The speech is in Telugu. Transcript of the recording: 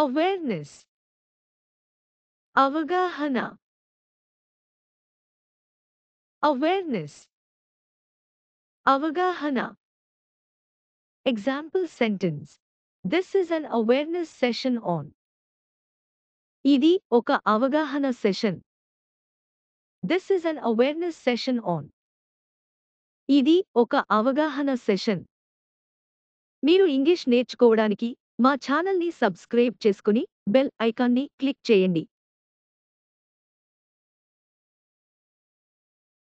అవేర్నెస్ అవగాహన అవేర్నెస్ అవగాహన example sentence this is an awareness session on ఇది ఒక అవగాహన session this is an awareness session on ఇది ఒక అవగాహన సెషన్ మీరు ఇంగ్లీష్ నేర్చుకోవడానికి మా ఛానల్ని సబ్స్క్రైబ్ చేసుకుని బెల్ ఐకాన్ని క్లిక్ చేయండి